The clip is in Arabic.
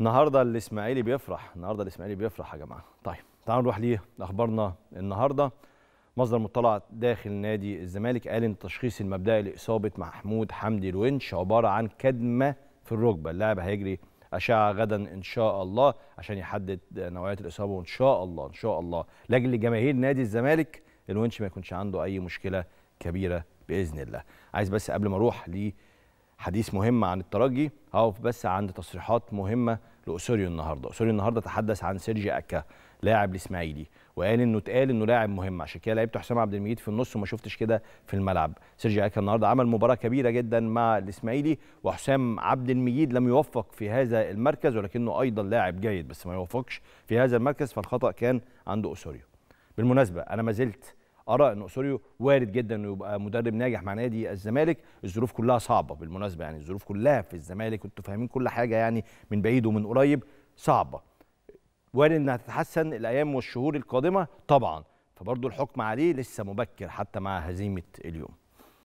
النهارده الاسماعيلي بيفرح النهارده الاسماعيلي بيفرح يا جماعه طيب تعالوا نروح لاخبارنا النهارده مصدر مطلع داخل نادي الزمالك قال ان التشخيص المبدئي لاصابه محمود حمدي الونش عباره عن كدمه في الركبه اللاعب هيجري اشعه غدا ان شاء الله عشان يحدد نوعيه الاصابه وان شاء الله ان شاء الله لاجل جماهير نادي الزمالك الونش ما يكونش عنده اي مشكله كبيره باذن الله عايز بس قبل ما اروح ليه حديث مهم عن الترجي هقف بس عند تصريحات مهمه لاسوريو النهارده، اسوريو النهارده تحدث عن سيرجي أكا لاعب الإسماعيلي وقال إنه اتقال إنه لاعب مهم عشان كده لعبت حسام عبد المجيد في النص وما شفتش كده في الملعب، سيرجي أكا النهارده عمل مباراة كبيرة جدا مع الإسماعيلي وحسام عبد المجيد لم يوفق في هذا المركز ولكنه أيضا لاعب جيد بس ما يوفقش في هذا المركز فالخطأ كان عند اسوريو بالمناسبة أنا ما زلت ارى ان اسوريو وارد جدا انه يبقى مدرب ناجح مع نادي الزمالك الظروف كلها صعبه بالمناسبه يعني الظروف كلها في الزمالك وانتم فاهمين كل حاجه يعني من بعيد ومن قريب صعبه وارد انها تتحسن الايام والشهور القادمه طبعا فبرضه الحكم عليه لسه مبكر حتى مع هزيمه اليوم